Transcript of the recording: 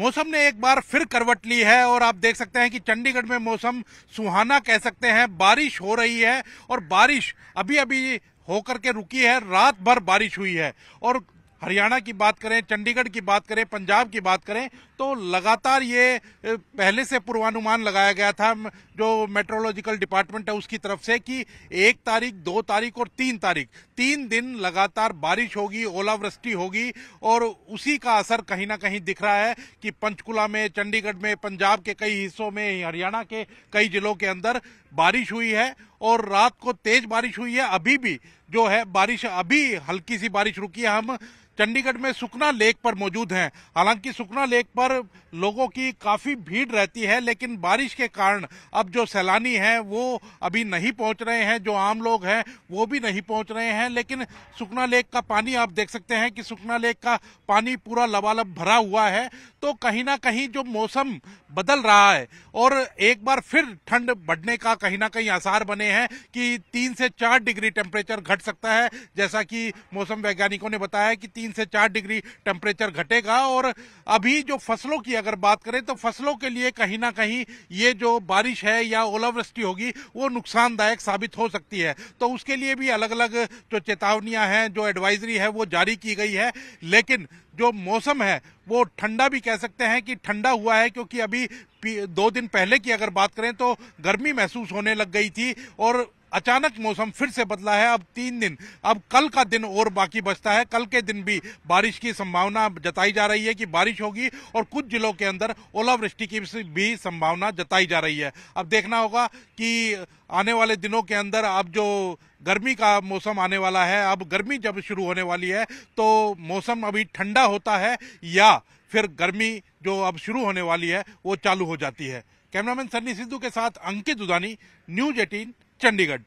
मौसम ने एक बार फिर करवट ली है और आप देख सकते हैं कि चंडीगढ़ में मौसम सुहाना कह सकते हैं बारिश हो रही है और बारिश अभी अभी होकर के रुकी है रात भर बारिश हुई है और हरियाणा की बात करें चंडीगढ़ की बात करें पंजाब की बात करें तो लगातार ये पहले से पूर्वानुमान लगाया गया था जो मेट्रोलॉजिकल डिपार्टमेंट है उसकी तरफ से कि एक तारीख दो तारीख और तीन तारीख तीन दिन लगातार बारिश होगी ओलावृष्टि होगी और उसी का असर कहीं ना कहीं दिख रहा है कि पंचकुला में चंडीगढ़ में पंजाब के कई हिस्सों में हरियाणा के कई जिलों के अंदर बारिश हुई है और रात को तेज बारिश हुई है अभी भी जो है बारिश अभी हल्की सी बारिश रुकी है हम चंडीगढ़ में सुखना लेक पर मौजूद हैं हालांकि सुखना लेक पर लोगों की काफ़ी भीड़ रहती है लेकिन बारिश के कारण अब जो सैलानी हैं वो अभी नहीं पहुंच रहे हैं जो आम लोग हैं वो भी नहीं पहुंच रहे हैं लेकिन सुखना लेक का पानी आप देख सकते हैं कि सुखना लेक का पानी पूरा लबालब भरा हुआ है तो कहीं ना कहीं जो मौसम बदल रहा है और एक बार फिर ठंड बढ़ने का कहीं ना कहीं आसार बने हैं कि तीन से चार डिग्री टेम्परेचर घट सकता है जैसा कि मौसम वैज्ञानिकों ने बताया कि तीन से चार डिग्री टेम्परेचर घटेगा और अभी जो फसलों की अगर बात करें तो फसलों के लिए कहीं ना कहीं ये जो बारिश है या ओलावृष्टि होगी वो नुकसानदायक साबित हो सकती है तो उसके लिए भी अलग अलग जो चेतावनियां हैं जो एडवाइजरी है वो जारी की गई है लेकिन जो मौसम है वो ठंडा भी कह सकते हैं कि ठंडा हुआ है क्योंकि अभी दो दिन पहले की अगर बात करें तो गर्मी महसूस होने लग गई थी और अचानक मौसम फिर से बदला है अब तीन दिन अब कल का दिन और बाकी बचता है कल के दिन भी बारिश की संभावना जताई जा रही है कि बारिश होगी और कुछ जिलों के अंदर ओलावृष्टि की भी संभावना जताई जा रही है अब देखना होगा कि आने वाले दिनों के अंदर अब जो गर्मी का मौसम आने वाला है अब गर्मी जब शुरू होने वाली है तो मौसम अभी ठंडा होता है या फिर गर्मी जो अब शुरू होने वाली है वो चालू हो जाती है कैमरामैन सन्नी सिद्धू के साथ अंकित उदानी न्यूज एटीन चंडीगढ़